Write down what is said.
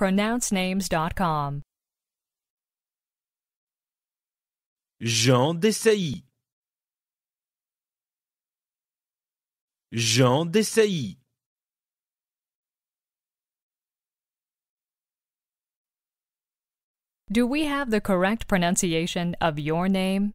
pronouncenames.com. Jean Desailly. Jean Desailly. Do we have the correct pronunciation of your name?